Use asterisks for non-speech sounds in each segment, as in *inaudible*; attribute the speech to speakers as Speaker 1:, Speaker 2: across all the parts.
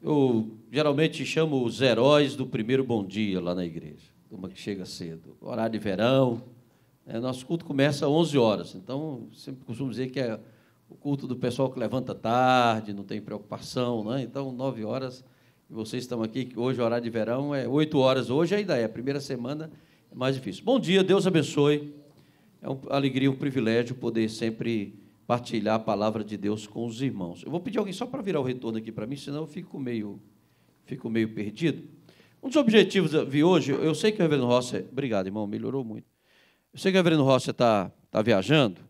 Speaker 1: Eu geralmente chamo os heróis do primeiro bom dia lá na igreja, uma que chega cedo, horário de verão. Né? Nosso culto começa às 11 horas, então sempre costumo dizer que é o culto do pessoal que levanta tarde, não tem preocupação, né? então 9 horas. E vocês estão aqui, que hoje o é horário de verão é 8 horas, hoje ainda é, a primeira semana é mais difícil. Bom dia, Deus abençoe. É uma alegria, um privilégio poder sempre partilhar a palavra de Deus com os irmãos. Eu vou pedir alguém só para virar o retorno aqui para mim, senão eu fico meio, fico meio perdido. Um dos objetivos de hoje, eu sei que o reverendo Rossi. É, obrigado, irmão, melhorou muito. Eu sei que o reverendo Rossi está tá viajando.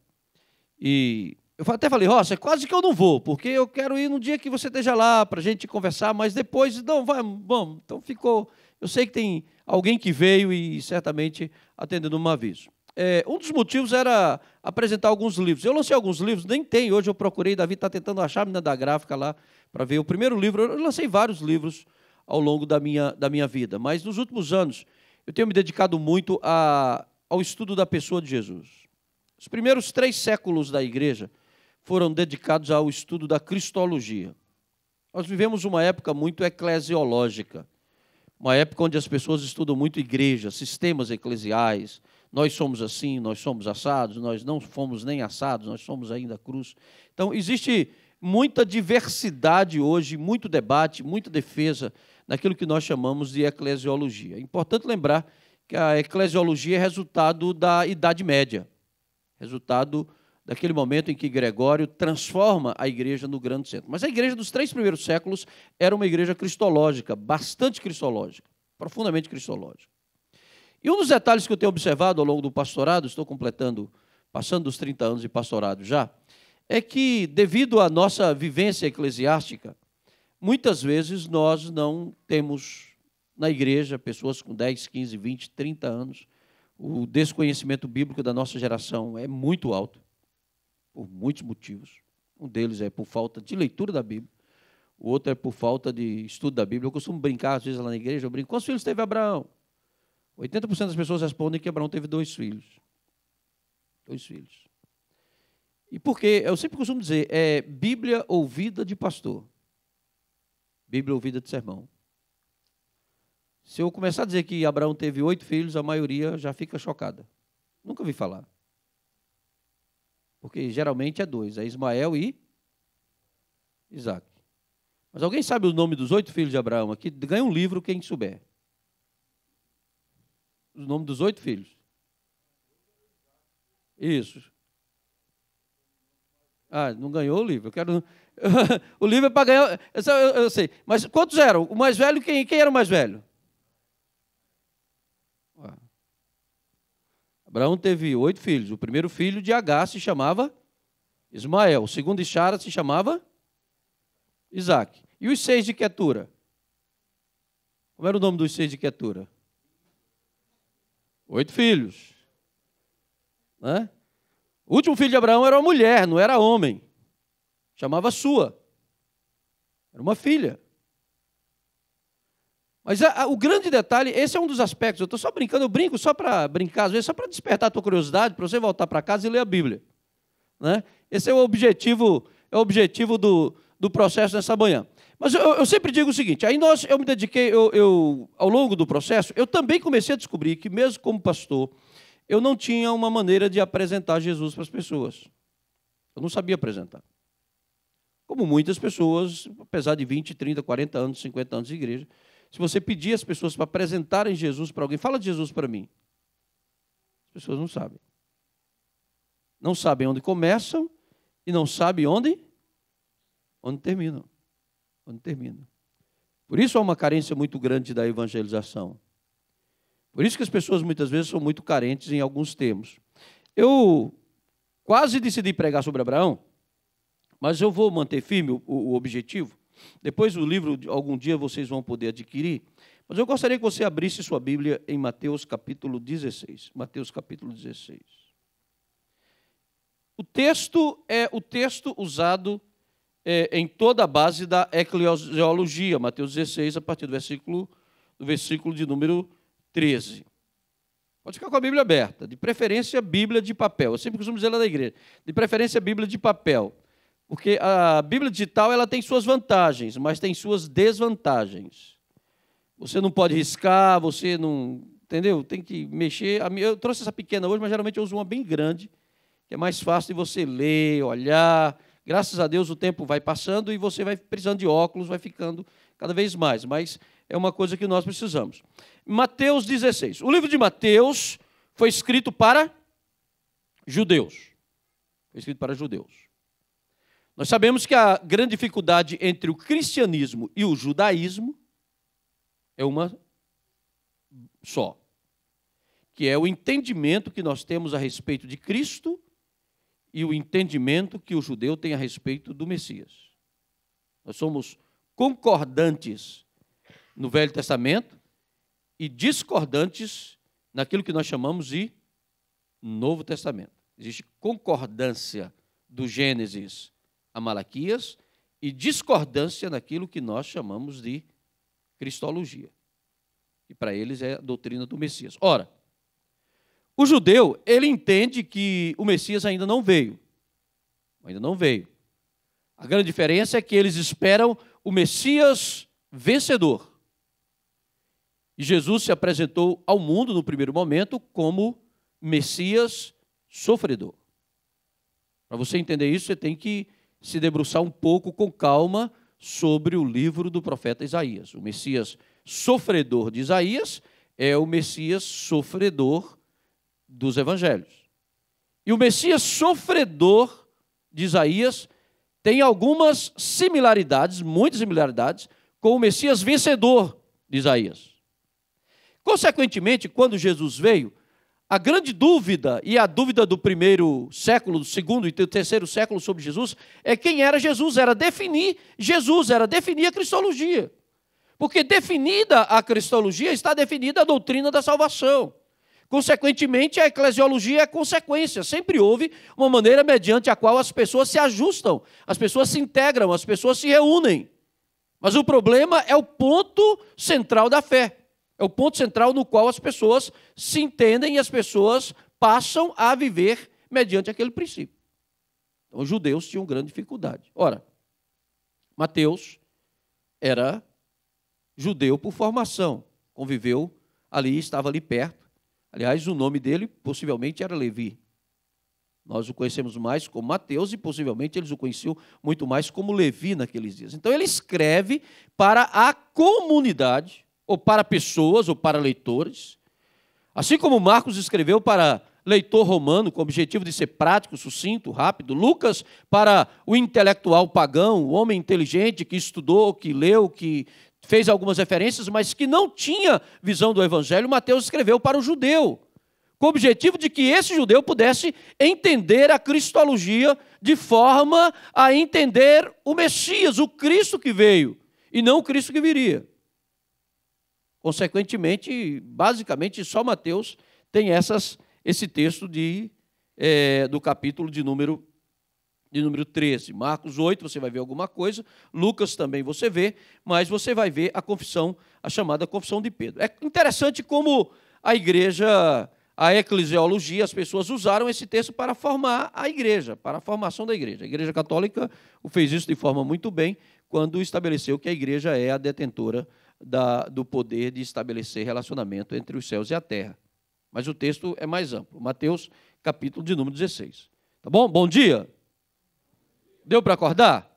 Speaker 1: E eu até falei, Rossi, é quase que eu não vou, porque eu quero ir num dia que você esteja lá para a gente conversar, mas depois, não, vai, vamos. Então ficou. Eu sei que tem alguém que veio e certamente atendendo um aviso. É, um dos motivos era apresentar alguns livros. Eu lancei alguns livros, nem tem. Hoje eu procurei, Davi está tentando achar a menina da gráfica lá para ver o primeiro livro. Eu lancei vários livros ao longo da minha, da minha vida, mas nos últimos anos eu tenho me dedicado muito a, ao estudo da pessoa de Jesus. Os primeiros três séculos da igreja foram dedicados ao estudo da cristologia. Nós vivemos uma época muito eclesiológica, uma época onde as pessoas estudam muito igreja, sistemas eclesiais, nós somos assim, nós somos assados, nós não fomos nem assados, nós somos ainda cruz. Então, existe muita diversidade hoje, muito debate, muita defesa naquilo que nós chamamos de eclesiologia. É importante lembrar que a eclesiologia é resultado da Idade Média, resultado daquele momento em que Gregório transforma a igreja no grande centro. Mas a igreja dos três primeiros séculos era uma igreja cristológica, bastante cristológica, profundamente cristológica. E um dos detalhes que eu tenho observado ao longo do pastorado, estou completando, passando dos 30 anos de pastorado já, é que, devido à nossa vivência eclesiástica, muitas vezes nós não temos na igreja pessoas com 10, 15, 20, 30 anos. O desconhecimento bíblico da nossa geração é muito alto, por muitos motivos. Um deles é por falta de leitura da Bíblia, o outro é por falta de estudo da Bíblia. Eu costumo brincar, às vezes, lá na igreja, eu brinco, quantos filhos teve Abraão? 80% das pessoas respondem que Abraão teve dois filhos. Dois filhos. E por quê? Eu sempre costumo dizer, é Bíblia ouvida de pastor. Bíblia ouvida de sermão. Se eu começar a dizer que Abraão teve oito filhos, a maioria já fica chocada. Nunca vi falar. Porque geralmente é dois, é Ismael e Isaac. Mas alguém sabe o nome dos oito filhos de Abraão aqui? Ganha um livro quem souber o nome dos oito filhos. Isso. Ah, não ganhou o livro. Eu quero. *laughs* o livro é para ganhar. Eu, eu, eu, sei. Mas quantos eram? O mais velho, quem, quem era o mais velho? Ah. Abraão teve oito filhos. O primeiro filho de H se chamava Ismael. O segundo de Chara se chamava Isaac. E os seis de Quetura? Como era o nome dos seis de Quetura? Oito filhos. Né? O último filho de Abraão era uma mulher, não era homem. Chamava sua. Era uma filha. Mas a, a, o grande detalhe, esse é um dos aspectos. Eu estou só brincando, eu brinco só para brincar, às vezes, só para despertar a tua curiosidade, para você voltar para casa e ler a Bíblia. Né? Esse é o objetivo é o objetivo do, do processo nessa manhã. Mas eu, eu, sempre digo o seguinte: aí nós, eu me dediquei, eu, eu, ao longo do processo, eu também comecei a descobrir que, mesmo como pastor, eu não tinha uma maneira de apresentar Jesus para as pessoas. Eu não sabia apresentar. Como muitas pessoas, apesar de 20, 30, 40 anos, 50 anos de igreja, se você pedir às pessoas para apresentarem Jesus para alguém, fala de Jesus para mim. As pessoas não sabem. Não sabem onde começam e não sabe onde onde termina, Onde termina. Por isso há uma carência muito grande da evangelização. Por isso que as pessoas muitas vezes são muito carentes em alguns termos. Eu quase decidi pregar sobre Abraão, mas eu vou manter firme o, o objetivo. Depois o livro algum dia vocês vão poder adquirir. Mas eu gostaria que você abrisse sua Bíblia em Mateus capítulo 16. Mateus capítulo 16. O texto é o texto usado é, em toda a base da eclesiologia, Mateus 16, a partir do versículo, do versículo de número 13. Pode ficar com a Bíblia aberta, de preferência Bíblia de papel. Eu sempre costumo dizer lá na igreja, de preferência Bíblia de papel, porque a Bíblia digital ela tem suas vantagens, mas tem suas desvantagens. Você não pode riscar, você não, entendeu? Tem que mexer. Eu trouxe essa pequena hoje, mas geralmente eu uso uma bem grande que é mais fácil de você ler, olhar. Graças a Deus o tempo vai passando e você vai precisando de óculos, vai ficando cada vez mais, mas é uma coisa que nós precisamos. Mateus 16. O livro de Mateus foi escrito para judeus. Foi escrito para judeus. Nós sabemos que a grande dificuldade entre o cristianismo e o judaísmo é uma só, que é o entendimento que nós temos a respeito de Cristo e o entendimento que o judeu tem a respeito do Messias. Nós somos concordantes no Velho Testamento e discordantes naquilo que nós chamamos de Novo Testamento. Existe concordância do Gênesis a Malaquias e discordância naquilo que nós chamamos de cristologia. E para eles é a doutrina do Messias. Ora, o judeu, ele entende que o Messias ainda não veio. Ainda não veio. A grande diferença é que eles esperam o Messias vencedor. E Jesus se apresentou ao mundo no primeiro momento como Messias sofredor. Para você entender isso, você tem que se debruçar um pouco com calma sobre o livro do profeta Isaías. O Messias sofredor de Isaías é o Messias sofredor dos evangelhos. E o Messias sofredor de Isaías tem algumas similaridades, muitas similaridades, com o Messias vencedor de Isaías. Consequentemente, quando Jesus veio, a grande dúvida, e a dúvida do primeiro século, do segundo e do terceiro século sobre Jesus, é quem era Jesus, era definir Jesus, era definir a cristologia. Porque definida a cristologia, está definida a doutrina da salvação. Consequentemente, a eclesiologia é consequência. Sempre houve uma maneira mediante a qual as pessoas se ajustam, as pessoas se integram, as pessoas se reúnem. Mas o problema é o ponto central da fé. É o ponto central no qual as pessoas se entendem e as pessoas passam a viver mediante aquele princípio. Então, os judeus tinham grande dificuldade. Ora, Mateus era judeu por formação, conviveu ali, estava ali perto Aliás, o nome dele possivelmente era Levi. Nós o conhecemos mais como Mateus e possivelmente eles o conheciam muito mais como Levi naqueles dias. Então ele escreve para a comunidade, ou para pessoas, ou para leitores. Assim como Marcos escreveu para leitor romano, com o objetivo de ser prático, sucinto, rápido. Lucas, para o intelectual pagão, o homem inteligente que estudou, que leu, que fez algumas referências, mas que não tinha visão do evangelho, Mateus escreveu para o judeu, com o objetivo de que esse judeu pudesse entender a cristologia de forma a entender o Messias, o Cristo que veio, e não o Cristo que viria. Consequentemente, basicamente, só Mateus tem essas, esse texto de, é, do capítulo de número de número 13. Marcos 8, você vai ver alguma coisa, Lucas também você vê, mas você vai ver a confissão, a chamada confissão de Pedro. É interessante como a igreja, a eclesiologia, as pessoas usaram esse texto para formar a igreja, para a formação da igreja. A igreja católica fez isso de forma muito bem quando estabeleceu que a igreja é a detentora da, do poder de estabelecer relacionamento entre os céus e a terra. Mas o texto é mais amplo. Mateus, capítulo de número 16. Tá bom? Bom dia! Deu para acordar?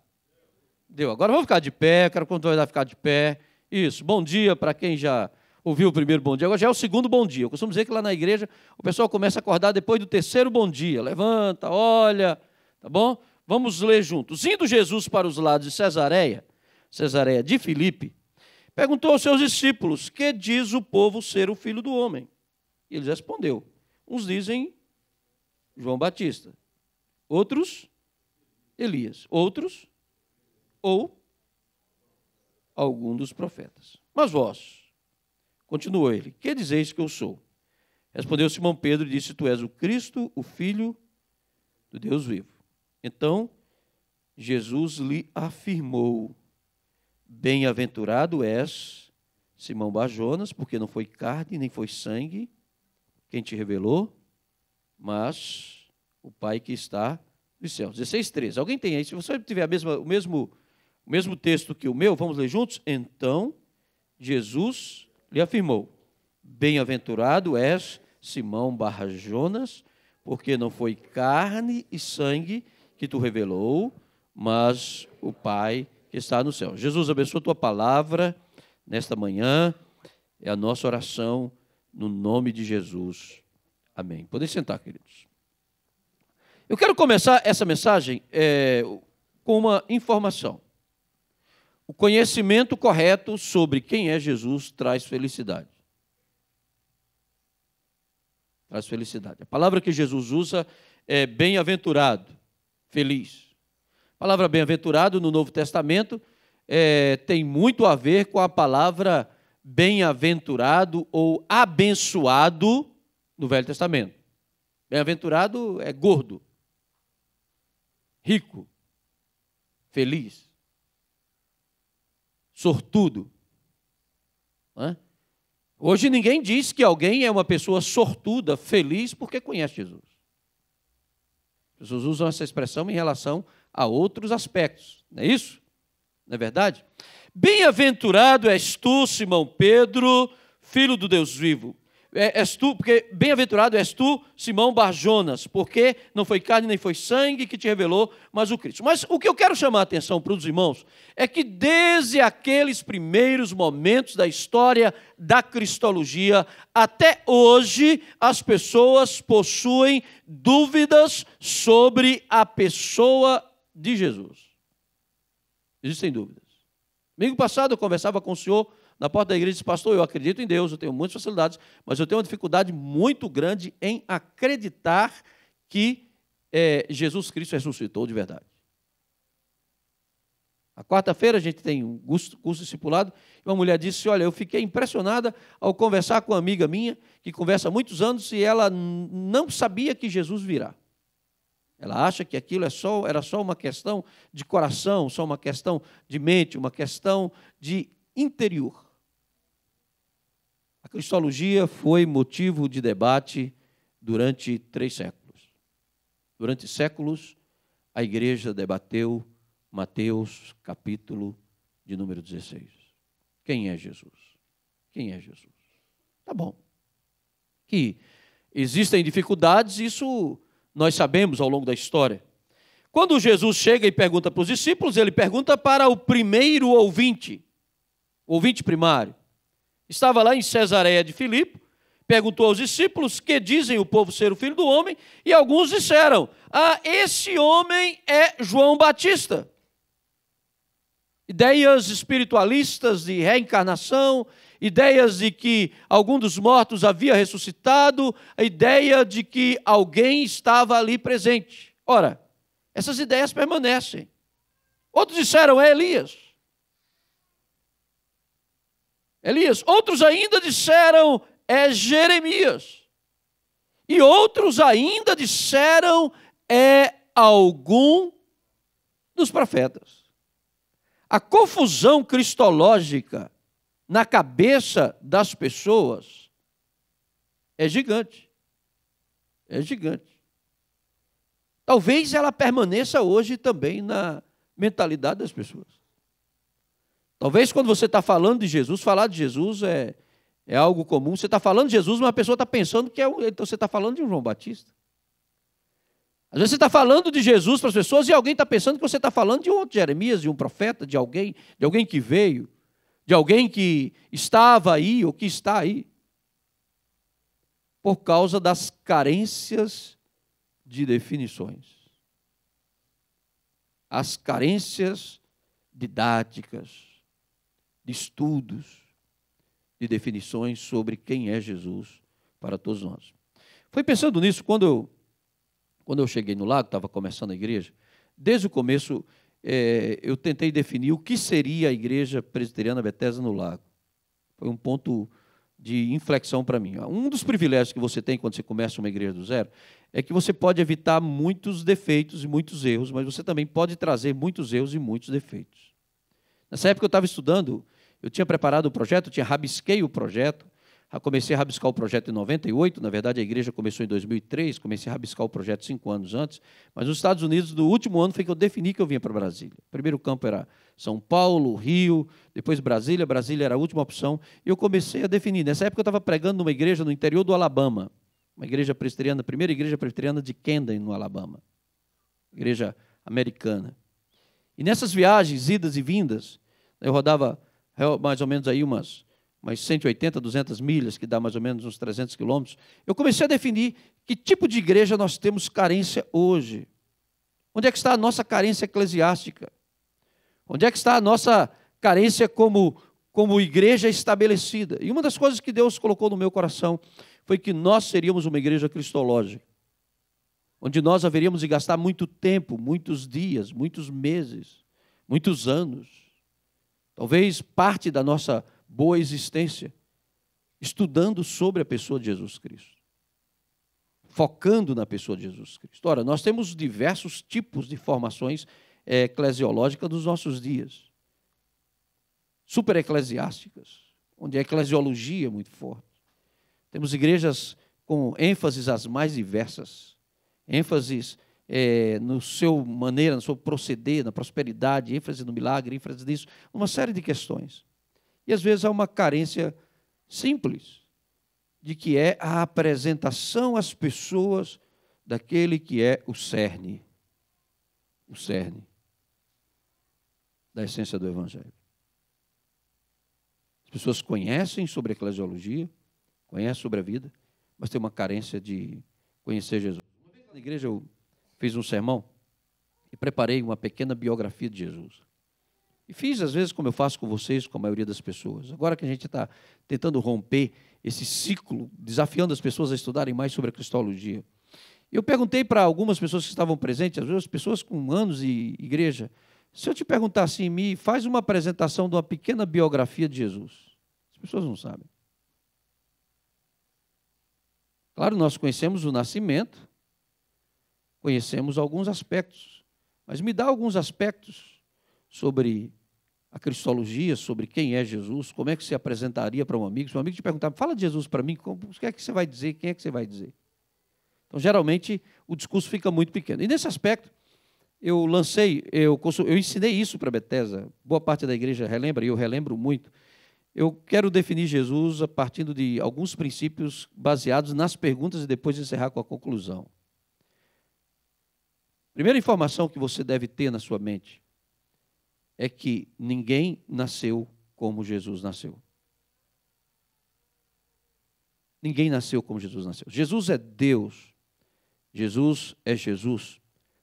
Speaker 1: Deu. Agora vamos ficar de pé, quero continuar a ficar de pé. Isso. Bom dia para quem já ouviu o primeiro bom dia. Agora já é o segundo bom dia. Eu costumo dizer que lá na igreja o pessoal começa a acordar depois do terceiro bom dia. Levanta, olha, tá bom? Vamos ler juntos. Indo Jesus para os lados de Cesareia, Cesareia de Filipe, perguntou aos seus discípulos: "Que diz o povo ser o filho do homem?" E eles respondeu: "Uns dizem João Batista, outros Elias, outros ou algum dos profetas. Mas vós, continuou ele, que dizeis que eu sou? Respondeu Simão Pedro e disse: Tu és o Cristo, o Filho do Deus vivo. Então Jesus lhe afirmou: Bem-aventurado és, Simão Bajonas, porque não foi carne nem foi sangue quem te revelou, mas o Pai que está dos céus. 16, 13. Alguém tem aí? Se você tiver mesma, o, mesmo, o mesmo texto que o meu, vamos ler juntos? Então, Jesus lhe afirmou: Bem-aventurado és, Simão barra Jonas, porque não foi carne e sangue que tu revelou, mas o Pai que está no céu. Jesus abençoa a tua palavra nesta manhã. É a nossa oração no nome de Jesus. Amém. Podem sentar, queridos. Eu quero começar essa mensagem é, com uma informação. O conhecimento correto sobre quem é Jesus traz felicidade. Traz felicidade. A palavra que Jesus usa é bem-aventurado, feliz. A palavra bem-aventurado no Novo Testamento é, tem muito a ver com a palavra bem-aventurado ou abençoado no Velho Testamento. Bem-aventurado é gordo, rico, feliz, sortudo. Hoje ninguém diz que alguém é uma pessoa sortuda, feliz, porque conhece Jesus. Jesus usa essa expressão em relação a outros aspectos, não é isso? Não é verdade? Bem-aventurado és tu, Simão Pedro, filho do Deus vivo, é, és tu, porque bem-aventurado és tu, Simão Barjonas, porque não foi carne nem foi sangue que te revelou, mas o Cristo. Mas o que eu quero chamar a atenção para os irmãos é que desde aqueles primeiros momentos da história da cristologia até hoje, as pessoas possuem dúvidas sobre a pessoa de Jesus. Existem dúvidas. Domingo passado eu conversava com o senhor na porta da igreja e pastor, eu acredito em Deus, eu tenho muitas facilidades, mas eu tenho uma dificuldade muito grande em acreditar que é, Jesus Cristo ressuscitou de verdade. A quarta-feira a gente tem um curso, curso discipulado e uma mulher disse: Olha, eu fiquei impressionada ao conversar com uma amiga minha, que conversa há muitos anos e ela não sabia que Jesus virá. Ela acha que aquilo é só, era só uma questão de coração, só uma questão de mente, uma questão de interior cristologia foi motivo de debate durante três séculos. Durante séculos, a igreja debateu Mateus, capítulo de número 16. Quem é Jesus? Quem é Jesus? Tá bom. Que existem dificuldades, isso nós sabemos ao longo da história. Quando Jesus chega e pergunta para os discípulos, ele pergunta para o primeiro ouvinte, ouvinte primário. Estava lá em Cesareia de Filipe, perguntou aos discípulos que dizem o povo ser o filho do homem, e alguns disseram: Ah, esse homem é João Batista. Ideias espiritualistas de reencarnação, ideias de que algum dos mortos havia ressuscitado, a ideia de que alguém estava ali presente. Ora, essas ideias permanecem. Outros disseram é Elias. Elias. Outros ainda disseram: é Jeremias. E outros ainda disseram: é algum dos profetas. A confusão cristológica na cabeça das pessoas é gigante. É gigante. Talvez ela permaneça hoje também na mentalidade das pessoas. Talvez quando você está falando de Jesus, falar de Jesus é, é algo comum. Você está falando de Jesus, mas a pessoa está pensando que é. Então você está falando de um João Batista. Às vezes você está falando de Jesus para as pessoas e alguém está pensando que você está falando de um outro Jeremias, de um profeta, de alguém, de alguém que veio, de alguém que estava aí ou que está aí. Por causa das carências de definições, as carências didáticas, de estudos, de definições sobre quem é Jesus para todos nós. Foi pensando nisso quando eu, quando eu cheguei no lago, estava começando a igreja, desde o começo é, eu tentei definir o que seria a igreja presbiteriana Bethesda no lago. Foi um ponto de inflexão para mim. Um dos privilégios que você tem quando você começa uma igreja do zero é que você pode evitar muitos defeitos e muitos erros, mas você também pode trazer muitos erros e muitos defeitos. Nessa época eu estava estudando, eu tinha preparado o projeto, eu tinha rabisquei o projeto, comecei a rabiscar o projeto em 98, na verdade a igreja começou em 2003, comecei a rabiscar o projeto cinco anos antes, mas nos Estados Unidos, no último ano, foi que eu defini que eu vinha para Brasília. O primeiro campo era São Paulo, Rio, depois Brasília, Brasília era a última opção, e eu comecei a definir. Nessa época eu estava pregando numa igreja no interior do Alabama, uma igreja presbiteriana, a primeira igreja presbiteriana de Camden, no Alabama, igreja americana. E nessas viagens, idas e vindas, eu rodava mais ou menos aí umas, umas 180, 200 milhas, que dá mais ou menos uns 300 quilômetros, eu comecei a definir que tipo de igreja nós temos carência hoje. Onde é que está a nossa carência eclesiástica? Onde é que está a nossa carência como, como igreja estabelecida? E uma das coisas que Deus colocou no meu coração foi que nós seríamos uma igreja cristológica onde nós haveríamos de gastar muito tempo, muitos dias, muitos meses, muitos anos, talvez parte da nossa boa existência, estudando sobre a pessoa de Jesus Cristo, focando na pessoa de Jesus Cristo. Ora, nós temos diversos tipos de formações eh, eclesiológicas dos nossos dias supereclesiásticas, onde a eclesiologia é muito forte. Temos igrejas com ênfases as mais diversas ênfases é, no seu maneira, no seu proceder, na prosperidade, ênfase no milagre, ênfase nisso, uma série de questões. E às vezes há uma carência simples de que é a apresentação às pessoas daquele que é o cerne, o cerne da essência do Evangelho. As pessoas conhecem sobre a eclesiologia, conhecem sobre a vida, mas têm uma carência de conhecer Jesus na igreja eu fiz um sermão e preparei uma pequena biografia de Jesus. E fiz, às vezes, como eu faço com vocês, com a maioria das pessoas. Agora que a gente está tentando romper esse ciclo, desafiando as pessoas a estudarem mais sobre a cristologia. Eu perguntei para algumas pessoas que estavam presentes, às vezes pessoas com anos de igreja, se eu te perguntar assim, me faz uma apresentação de uma pequena biografia de Jesus. As pessoas não sabem. Claro, nós conhecemos o nascimento, conhecemos alguns aspectos, mas me dá alguns aspectos sobre a cristologia, sobre quem é Jesus, como é que se apresentaria para um amigo. Se um amigo te perguntar, fala de Jesus para mim, como, o que é que você vai dizer, quem é que você vai dizer? Então, geralmente, o discurso fica muito pequeno. E nesse aspecto, eu lancei, eu, eu ensinei isso para Bethesda, boa parte da igreja relembra, e eu relembro muito. Eu quero definir Jesus a partir de alguns princípios baseados nas perguntas e depois encerrar com a conclusão. Primeira informação que você deve ter na sua mente é que ninguém nasceu como Jesus nasceu. Ninguém nasceu como Jesus nasceu. Jesus é Deus. Jesus é Jesus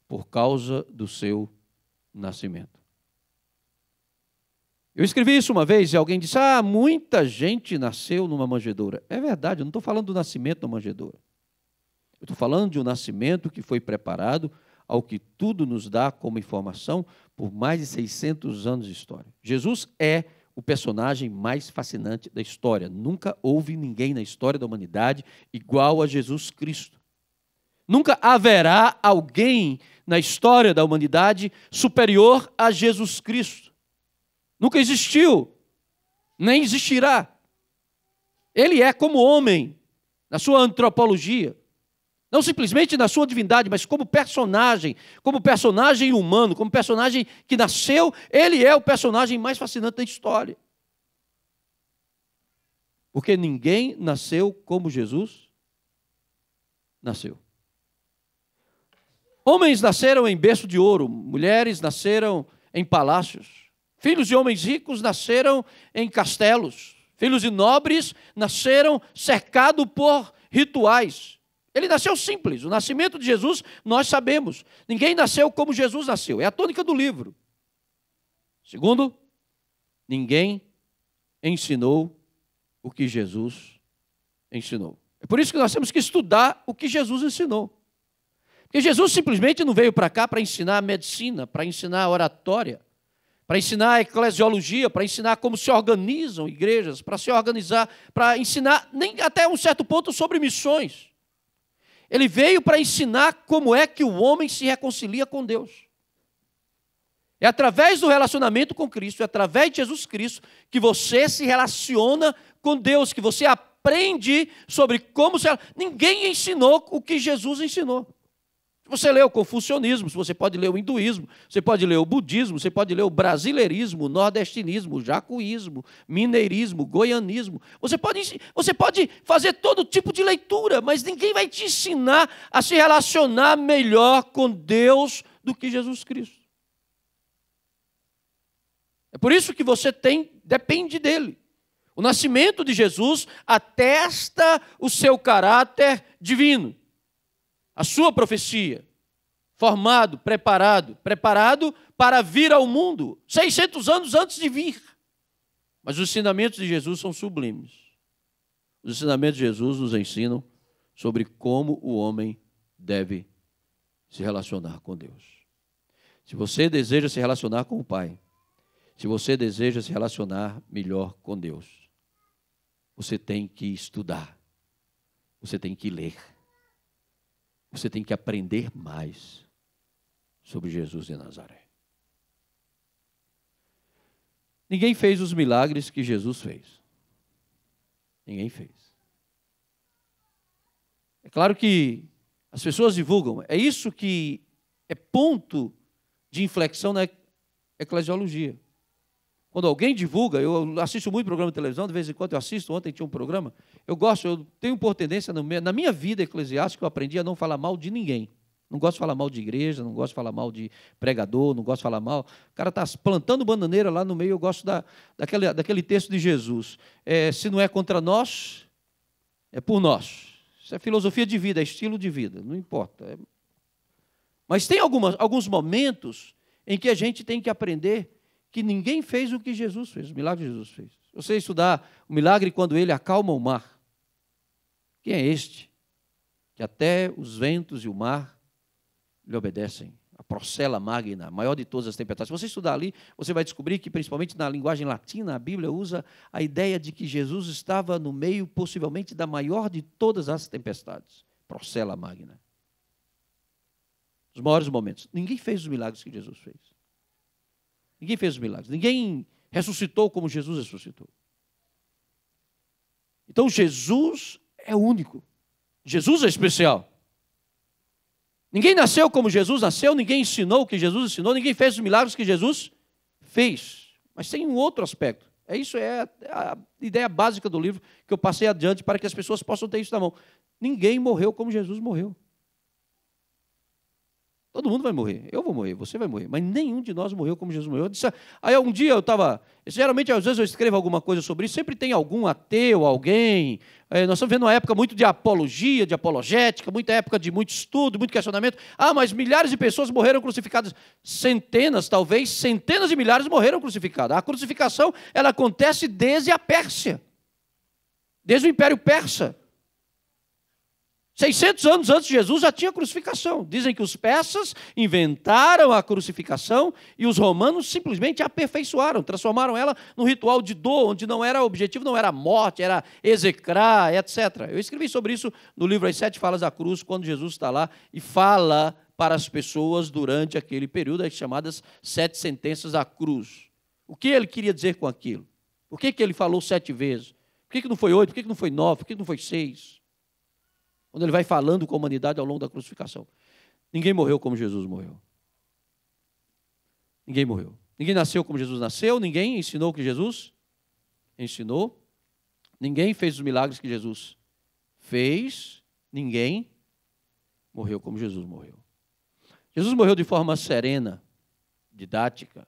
Speaker 1: por causa do seu nascimento. Eu escrevi isso uma vez e alguém disse: Ah, muita gente nasceu numa manjedoura. É verdade, eu não estou falando do nascimento da manjedoura. Eu estou falando de um nascimento que foi preparado ao que tudo nos dá como informação por mais de 600 anos de história. Jesus é o personagem mais fascinante da história. Nunca houve ninguém na história da humanidade igual a Jesus Cristo. Nunca haverá alguém na história da humanidade superior a Jesus Cristo. Nunca existiu, nem existirá. Ele é como homem, na sua antropologia, não simplesmente na sua divindade, mas como personagem, como personagem humano, como personagem que nasceu, ele é o personagem mais fascinante da história. Porque ninguém nasceu como Jesus nasceu. Homens nasceram em berço de ouro, mulheres nasceram em palácios, filhos de homens ricos nasceram em castelos, filhos de nobres nasceram cercados por rituais. Ele nasceu simples. O nascimento de Jesus nós sabemos. Ninguém nasceu como Jesus nasceu. É a tônica do livro. Segundo, ninguém ensinou o que Jesus ensinou. É por isso que nós temos que estudar o que Jesus ensinou. Porque Jesus simplesmente não veio para cá para ensinar medicina, para ensinar oratória, para ensinar eclesiologia, para ensinar como se organizam igrejas, para se organizar, para ensinar nem até um certo ponto sobre missões. Ele veio para ensinar como é que o homem se reconcilia com Deus. É através do relacionamento com Cristo, é através de Jesus Cristo, que você se relaciona com Deus, que você aprende sobre como se. Ninguém ensinou o que Jesus ensinou. Você lê o confucionismo, você pode ler o hinduísmo, você pode ler o budismo, você pode ler o brasileirismo, o nordestinismo, o jacuísmo, mineirismo, goianismo. Você pode, você pode fazer todo tipo de leitura, mas ninguém vai te ensinar a se relacionar melhor com Deus do que Jesus Cristo. É por isso que você tem, depende dele. O nascimento de Jesus atesta o seu caráter divino a sua profecia, formado, preparado, preparado para vir ao mundo, 600 anos antes de vir. Mas os ensinamentos de Jesus são sublimes. Os ensinamentos de Jesus nos ensinam sobre como o homem deve se relacionar com Deus. Se você deseja se relacionar com o Pai, se você deseja se relacionar melhor com Deus, você tem que estudar, você tem que ler você tem que aprender mais sobre Jesus de Nazaré. Ninguém fez os milagres que Jesus fez. Ninguém fez. É claro que as pessoas divulgam, é isso que é ponto de inflexão na eclesiologia. Quando alguém divulga, eu assisto muito programa de televisão, de vez em quando eu assisto, ontem tinha um programa, eu gosto, eu tenho por tendência, na minha vida eclesiástica, eu aprendi a não falar mal de ninguém. Não gosto de falar mal de igreja, não gosto de falar mal de pregador, não gosto de falar mal. O cara está plantando bananeira lá no meio, eu gosto da, daquele, daquele texto de Jesus. É, se não é contra nós, é por nós. Isso é filosofia de vida, é estilo de vida, não importa. É... Mas tem algumas, alguns momentos em que a gente tem que aprender que ninguém fez o que Jesus fez, o milagre que Jesus fez. Você estudar o milagre quando ele acalma o mar. Quem é este? Que até os ventos e o mar lhe obedecem. A procela magna, a maior de todas as tempestades. Se você estudar ali, você vai descobrir que, principalmente na linguagem latina, a Bíblia usa a ideia de que Jesus estava no meio, possivelmente, da maior de todas as tempestades. Procela magna. Os maiores momentos. Ninguém fez os milagres que Jesus fez. Ninguém fez os milagres. Ninguém ressuscitou como Jesus ressuscitou. Então Jesus é único. Jesus é especial. Ninguém nasceu como Jesus nasceu, ninguém ensinou o que Jesus ensinou, ninguém fez os milagres que Jesus fez. Mas tem um outro aspecto. É isso é a ideia básica do livro que eu passei adiante para que as pessoas possam ter isso na mão. Ninguém morreu como Jesus morreu. Todo mundo vai morrer. Eu vou morrer, você vai morrer. Mas nenhum de nós morreu como Jesus morreu. Disse, aí um dia eu estava. Geralmente, às vezes, eu escrevo alguma coisa sobre isso. Sempre tem algum ateu, alguém. É, nós estamos vendo uma época muito de apologia, de apologética, muita época de muito estudo, muito questionamento. Ah, mas milhares de pessoas morreram crucificadas. Centenas, talvez, centenas de milhares morreram crucificadas. A crucificação ela acontece desde a Pérsia, desde o Império Persa. 600 anos antes de Jesus já tinha crucificação. Dizem que os persas inventaram a crucificação e os romanos simplesmente aperfeiçoaram, transformaram ela num ritual de dor, onde não era objetivo, não era morte, era execrar, etc. Eu escrevi sobre isso no livro As Sete Falas da Cruz, quando Jesus está lá e fala para as pessoas durante aquele período, as chamadas sete sentenças da cruz. O que ele queria dizer com aquilo? Por que, que ele falou sete vezes? Por que, que não foi oito? Por que, que não foi nove? Por que, que não foi seis? Quando ele vai falando com a humanidade ao longo da crucificação. Ninguém morreu como Jesus morreu. Ninguém morreu. Ninguém nasceu como Jesus nasceu, ninguém ensinou o que Jesus ensinou. Ninguém fez os milagres que Jesus fez, ninguém morreu como Jesus morreu. Jesus morreu de forma serena, didática.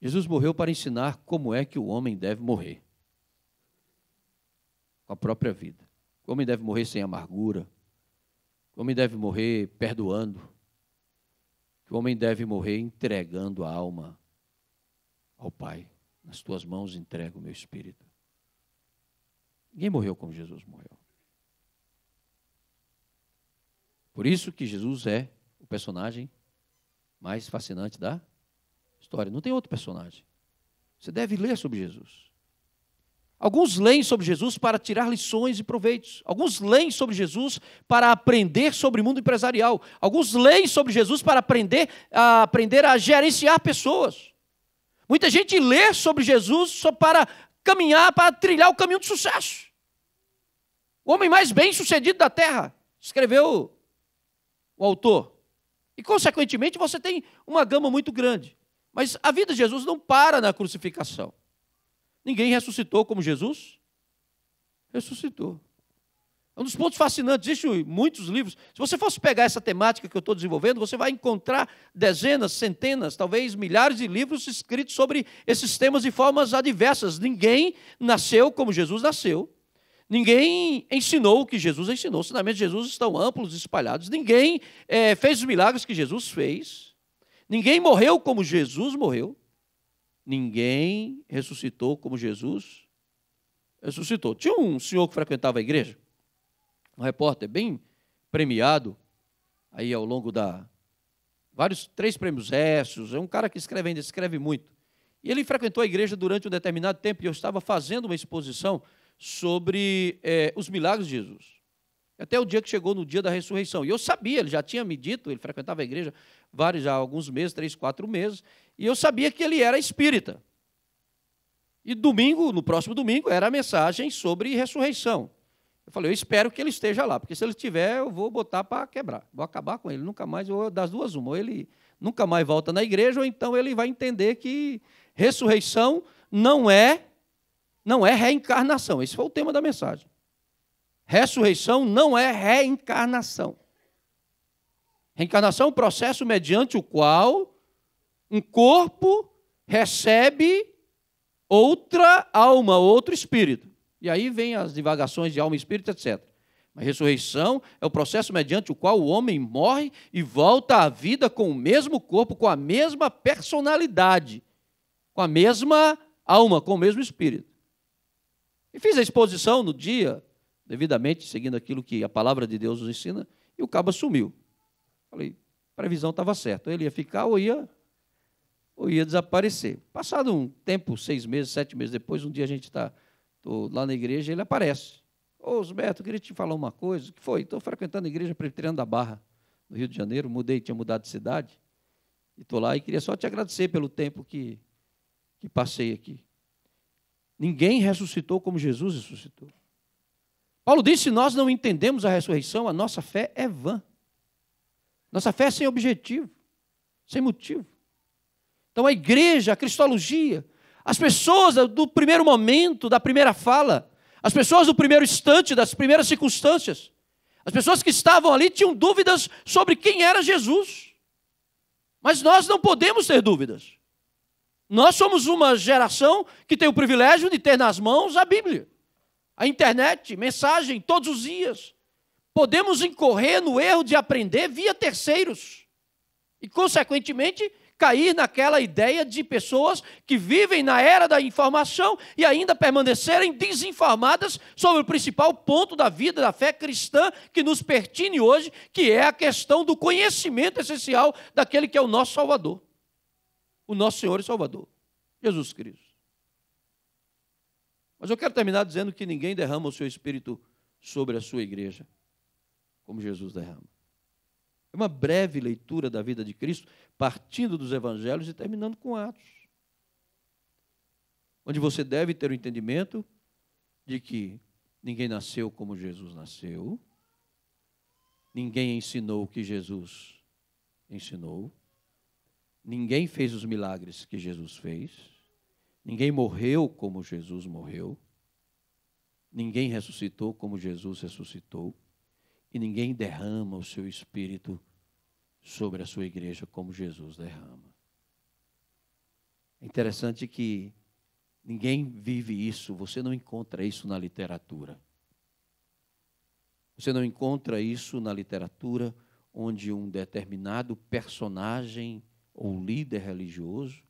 Speaker 1: Jesus morreu para ensinar como é que o homem deve morrer com a própria vida. O homem deve morrer sem amargura. O homem deve morrer perdoando. O homem deve morrer entregando a alma ao Pai. Nas tuas mãos entrego o meu espírito. Ninguém morreu como Jesus morreu. Por isso que Jesus é o personagem mais fascinante da história. Não tem outro personagem. Você deve ler sobre Jesus. Alguns leem sobre Jesus para tirar lições e proveitos. Alguns leem sobre Jesus para aprender sobre o mundo empresarial. Alguns leem sobre Jesus para aprender a, aprender a gerenciar pessoas. Muita gente lê sobre Jesus só para caminhar, para trilhar o caminho do sucesso. O homem mais bem sucedido da terra, escreveu o autor. E, consequentemente, você tem uma gama muito grande. Mas a vida de Jesus não para na crucificação. Ninguém ressuscitou como Jesus? Ressuscitou. É um dos pontos fascinantes. Existem muitos livros. Se você fosse pegar essa temática que eu estou desenvolvendo, você vai encontrar dezenas, centenas, talvez milhares de livros escritos sobre esses temas de formas adversas. Ninguém nasceu como Jesus nasceu. Ninguém ensinou o que Jesus ensinou. Os ensinamentos de Jesus estão amplos, espalhados. Ninguém é, fez os milagres que Jesus fez. Ninguém morreu como Jesus morreu. Ninguém ressuscitou como Jesus ressuscitou. Tinha um senhor que frequentava a igreja, um repórter bem premiado, aí ao longo da. Vários, três prêmios Essos, é um cara que escreve ainda, escreve muito. E ele frequentou a igreja durante um determinado tempo e eu estava fazendo uma exposição sobre é, os milagres de Jesus. Até o dia que chegou no dia da ressurreição. E eu sabia, ele já tinha me dito, ele frequentava a igreja vários, já alguns meses, três, quatro meses, e eu sabia que ele era espírita. E domingo, no próximo domingo, era a mensagem sobre ressurreição. Eu falei, eu espero que ele esteja lá, porque se ele estiver, eu vou botar para quebrar. Vou acabar com ele, nunca mais, ou das duas uma, ou ele nunca mais volta na igreja, ou então ele vai entender que ressurreição não é não é reencarnação. Esse foi o tema da mensagem. Ressurreição não é reencarnação. Reencarnação é um processo mediante o qual um corpo recebe outra alma, outro espírito. E aí vem as divagações de alma e espírito, etc. Mas ressurreição é o processo mediante o qual o homem morre e volta à vida com o mesmo corpo, com a mesma personalidade, com a mesma alma, com o mesmo espírito. E fiz a exposição no dia devidamente, seguindo aquilo que a palavra de Deus nos ensina, e o cabo sumiu. Falei, a previsão estava certa, ele ia ficar ou ia, ou ia desaparecer. Passado um tempo, seis meses, sete meses depois, um dia a gente está lá na igreja, ele aparece. Ô, Osberto, queria te falar uma coisa. O que foi? Estou frequentando a igreja prefeitura da Barra, no Rio de Janeiro, mudei, tinha mudado de cidade, e estou lá e queria só te agradecer pelo tempo que, que passei aqui. Ninguém ressuscitou como Jesus ressuscitou. Paulo disse: se nós não entendemos a ressurreição, a nossa fé é vã. Nossa fé é sem objetivo, sem motivo. Então a igreja, a cristologia, as pessoas do primeiro momento, da primeira fala, as pessoas do primeiro instante, das primeiras circunstâncias, as pessoas que estavam ali tinham dúvidas sobre quem era Jesus. Mas nós não podemos ter dúvidas. Nós somos uma geração que tem o privilégio de ter nas mãos a Bíblia a internet, mensagem, todos os dias. Podemos incorrer no erro de aprender via terceiros e, consequentemente, cair naquela ideia de pessoas que vivem na era da informação e ainda permanecerem desinformadas sobre o principal ponto da vida da fé cristã que nos pertine hoje, que é a questão do conhecimento essencial daquele que é o nosso Salvador, o nosso Senhor e Salvador, Jesus Cristo. Mas eu quero terminar dizendo que ninguém derrama o seu espírito sobre a sua igreja, como Jesus derrama. É uma breve leitura da vida de Cristo, partindo dos evangelhos e terminando com Atos. Onde você deve ter o entendimento de que ninguém nasceu como Jesus nasceu, ninguém ensinou o que Jesus ensinou, ninguém fez os milagres que Jesus fez Ninguém morreu como Jesus morreu. Ninguém ressuscitou como Jesus ressuscitou. E ninguém derrama o seu espírito sobre a sua igreja como Jesus derrama. É interessante que ninguém vive isso, você não encontra isso na literatura. Você não encontra isso na literatura onde um determinado personagem ou líder religioso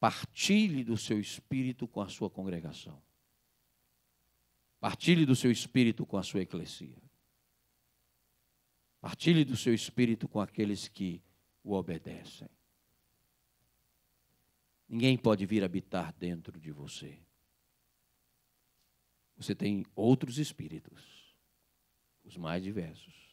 Speaker 1: Partilhe do seu espírito com a sua congregação. Partilhe do seu espírito com a sua eclesia. Partilhe do seu espírito com aqueles que o obedecem. Ninguém pode vir habitar dentro de você. Você tem outros espíritos, os mais diversos.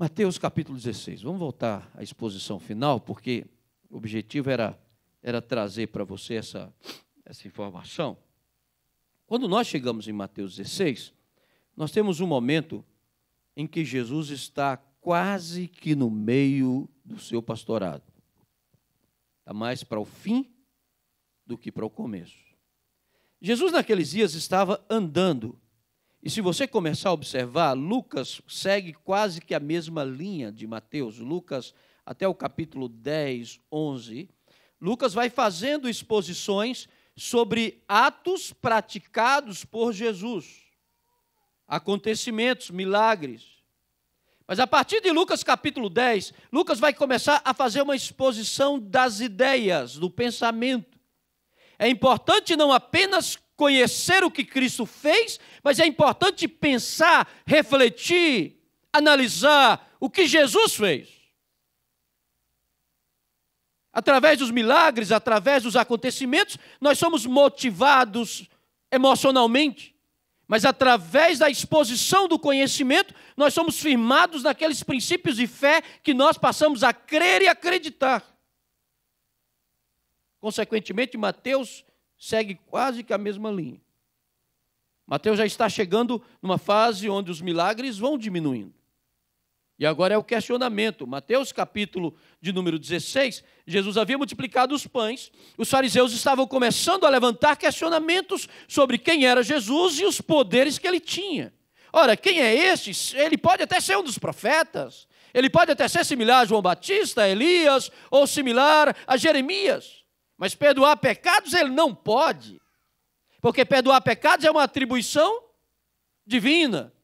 Speaker 1: Mateus capítulo 16. Vamos voltar à exposição final, porque o objetivo era, era trazer para você essa, essa informação. Quando nós chegamos em Mateus 16, nós temos um momento em que Jesus está quase que no meio do seu pastorado. Está mais para o fim do que para o começo. Jesus, naqueles dias, estava andando e se você começar a observar, Lucas segue quase que a mesma linha de Mateus. Lucas, até o capítulo 10, 11, Lucas vai fazendo exposições sobre atos praticados por Jesus, acontecimentos, milagres. Mas a partir de Lucas capítulo 10, Lucas vai começar a fazer uma exposição das ideias, do pensamento. É importante não apenas conhecer o que Cristo fez, mas é importante pensar, refletir, analisar o que Jesus fez. Através dos milagres, através dos acontecimentos, nós somos motivados emocionalmente, mas através da exposição do conhecimento, nós somos firmados naqueles princípios de fé que nós passamos a crer e acreditar. Consequentemente, Mateus segue quase que a mesma linha. Mateus já está chegando numa fase onde os milagres vão diminuindo. E agora é o questionamento. Mateus capítulo de número 16, Jesus havia multiplicado os pães. Os fariseus estavam começando a levantar questionamentos sobre quem era Jesus e os poderes que ele tinha. Ora, quem é este? Ele pode até ser um dos profetas. Ele pode até ser similar a João Batista, a Elias ou similar a Jeremias. Mas perdoar pecados ele não pode, porque perdoar pecados é uma atribuição divina.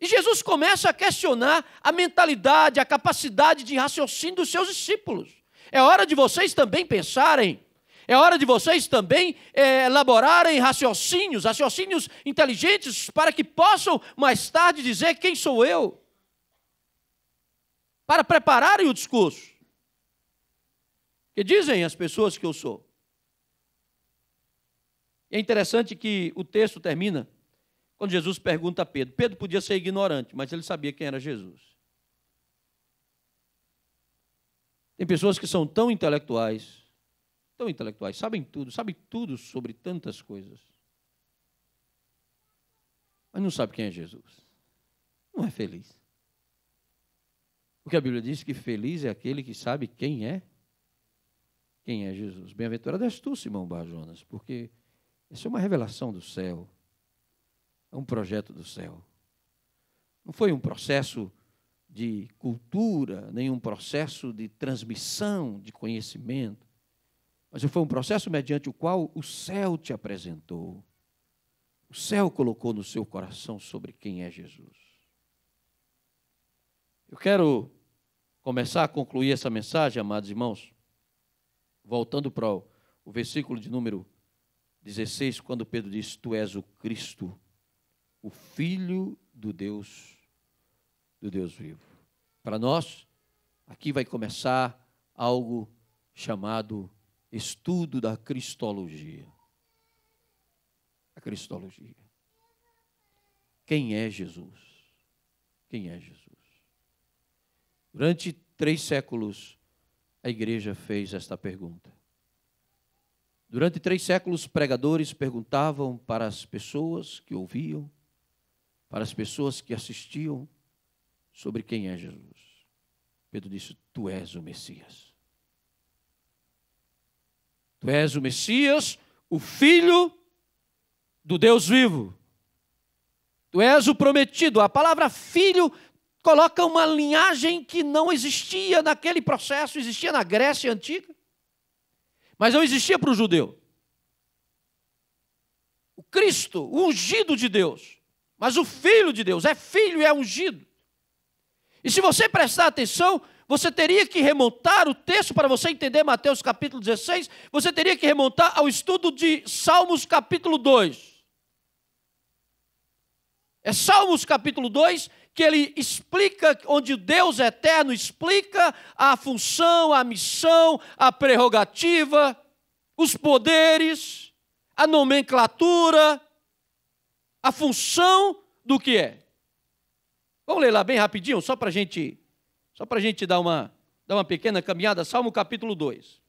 Speaker 1: E Jesus começa a questionar a mentalidade, a capacidade de raciocínio dos seus discípulos. É hora de vocês também pensarem. É hora de vocês também é, elaborarem raciocínios, raciocínios inteligentes, para que possam mais tarde dizer quem sou eu. Para prepararem o discurso. E dizem as pessoas que eu sou. E é interessante que o texto termina quando Jesus pergunta a Pedro. Pedro podia ser ignorante, mas ele sabia quem era Jesus. Tem pessoas que são tão intelectuais, tão intelectuais, sabem tudo, sabem tudo sobre tantas coisas, mas não sabem quem é Jesus. Não é feliz. Porque a Bíblia diz que feliz é aquele que sabe quem é quem é Jesus. Bem-aventurado és tu, Simão Barjonas, porque isso é uma revelação do céu, é um projeto do céu. Não foi um processo de cultura, nenhum processo de transmissão de conhecimento, mas foi um processo mediante o qual o céu te apresentou. O céu colocou no seu coração sobre quem é Jesus. Eu quero começar a concluir essa mensagem, amados irmãos, voltando para o, versículo de número 16, quando Pedro diz: Tu és o Cristo, o Filho do Deus, do Deus vivo. Para nós, aqui vai começar algo chamado estudo da Cristologia. A Cristologia. Quem é Jesus? Quem é Jesus? Durante três séculos, a igreja fez esta pergunta. Durante três séculos, pregadores perguntavam para as pessoas que ouviam, para as pessoas que assistiam, sobre quem é Jesus. Pedro disse: Tu és o Messias. Tu és o Messias, o Filho do Deus vivo. Tu és o prometido. A palavra filho coloca uma linhagem que não existia naquele processo, existia na Grécia antiga, mas não existia para o judeu. O Cristo, o ungido de Deus, mas o Filho de Deus, é filho e é ungido. E se você prestar atenção, você teria que remontar o texto para você entender Mateus capítulo 16, você teria que remontar ao estudo de Salmos capítulo 2. É Salmos capítulo 2, que ele explica, onde Deus eterno explica a função, a missão, a prerrogativa, os poderes, a nomenclatura, a função do que é. Vamos ler lá bem rapidinho, só para gente, só a gente dar uma, dar uma pequena caminhada. Salmo capítulo 2.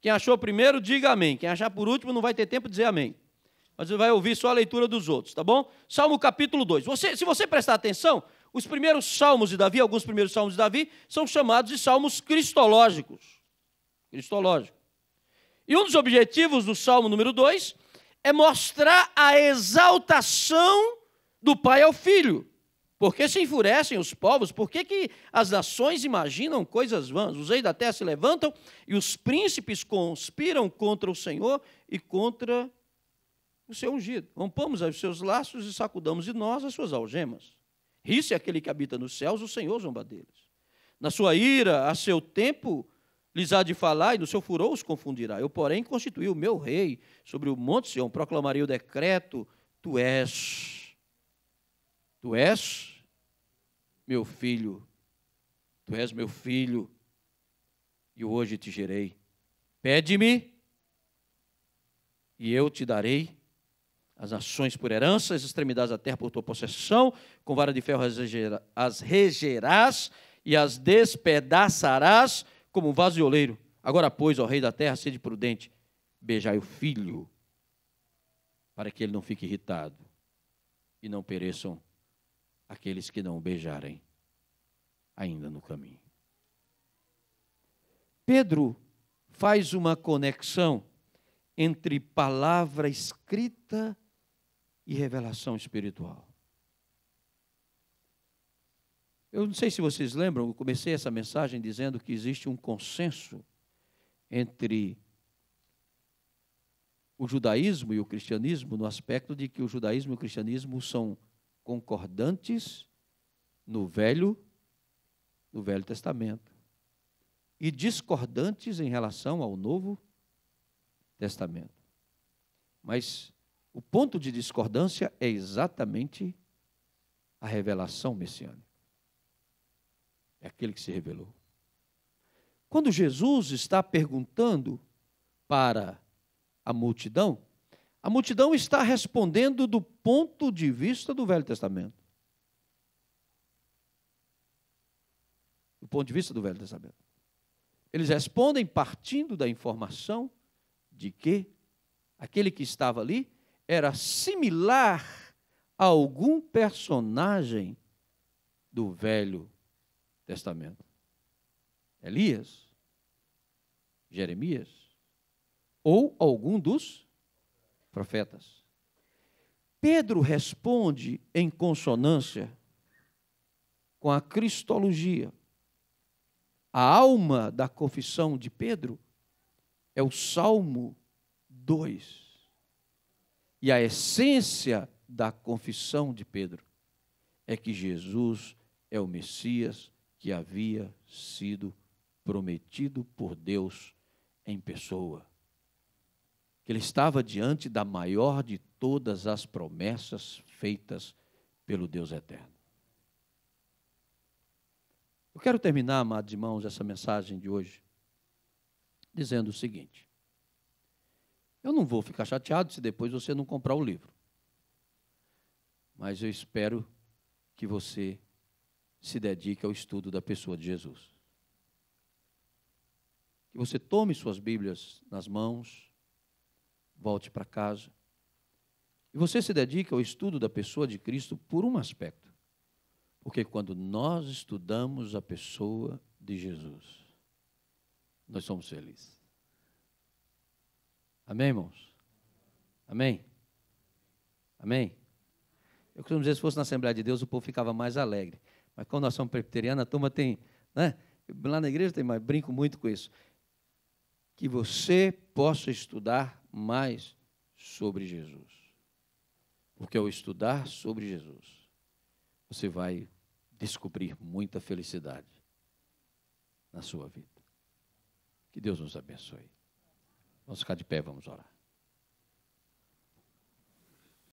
Speaker 1: Quem achou primeiro, diga amém. Quem achar por último, não vai ter tempo de dizer amém. Mas você vai ouvir só a leitura dos outros, tá bom? Salmo capítulo 2. Você, se você prestar atenção, os primeiros salmos de Davi, alguns primeiros salmos de Davi, são chamados de salmos cristológicos. Cristológicos. E um dos objetivos do salmo número 2 é mostrar a exaltação do pai ao filho. Porque se enfurecem os povos? Por que, que as nações imaginam coisas vãs? Os reis da terra se levantam e os príncipes conspiram contra o Senhor e contra o seu ungido. Rompamos os seus laços e sacudamos de nós as suas algemas. Risse aquele que habita nos céus, o Senhor zomba deles. Na sua ira, a seu tempo, lhes há de falar, e no seu furor os confundirá. Eu, porém, constituí o meu rei sobre o monte Sião, proclamarei o decreto: Tu és, Tu és meu filho, Tu és meu filho, e hoje te gerei. Pede-me, e eu te darei as nações por herança, as extremidades da terra por tua possessão, com vara de ferro as regerás e as despedaçarás como um vaso de oleiro. Agora, pois, ó rei da terra, sede prudente, beijai o filho, para que ele não fique irritado e não pereçam aqueles que não o beijarem ainda no caminho. Pedro faz uma conexão entre palavra escrita e revelação espiritual. Eu não sei se vocês lembram, eu comecei essa mensagem dizendo que existe um consenso entre o judaísmo e o cristianismo no aspecto de que o judaísmo e o cristianismo são concordantes no Velho no Velho Testamento e discordantes em relação ao Novo Testamento. Mas o ponto de discordância é exatamente a revelação messiânica. É aquele que se revelou. Quando Jesus está perguntando para a multidão, a multidão está respondendo do ponto de vista do Velho Testamento. Do ponto de vista do Velho Testamento. Eles respondem partindo da informação de que aquele que estava ali era similar a algum personagem do Velho Testamento. Elias, Jeremias, ou algum dos profetas. Pedro responde em consonância com a cristologia. A alma da confissão de Pedro é o Salmo 2. E a essência da confissão de Pedro é que Jesus é o Messias que havia sido prometido por Deus em pessoa. Que ele estava diante da maior de todas as promessas feitas pelo Deus eterno. Eu quero terminar, amados irmãos, essa mensagem de hoje dizendo o seguinte: eu não vou ficar chateado se depois você não comprar o livro. Mas eu espero que você se dedique ao estudo da pessoa de Jesus. Que você tome suas Bíblias nas mãos, volte para casa, e você se dedique ao estudo da pessoa de Cristo por um aspecto. Porque quando nós estudamos a pessoa de Jesus, nós somos felizes. Amém, irmãos? Amém? Amém? Eu costumo dizer, se fosse na Assembleia de Deus, o povo ficava mais alegre. Mas quando nós somos presbiterianos, a turma tem, né? Lá na igreja tem mais, brinco muito com isso. Que você possa estudar mais sobre Jesus. Porque ao estudar sobre Jesus, você vai descobrir muita felicidade na sua vida. Que Deus nos abençoe. Vamos ficar de pé, vamos orar.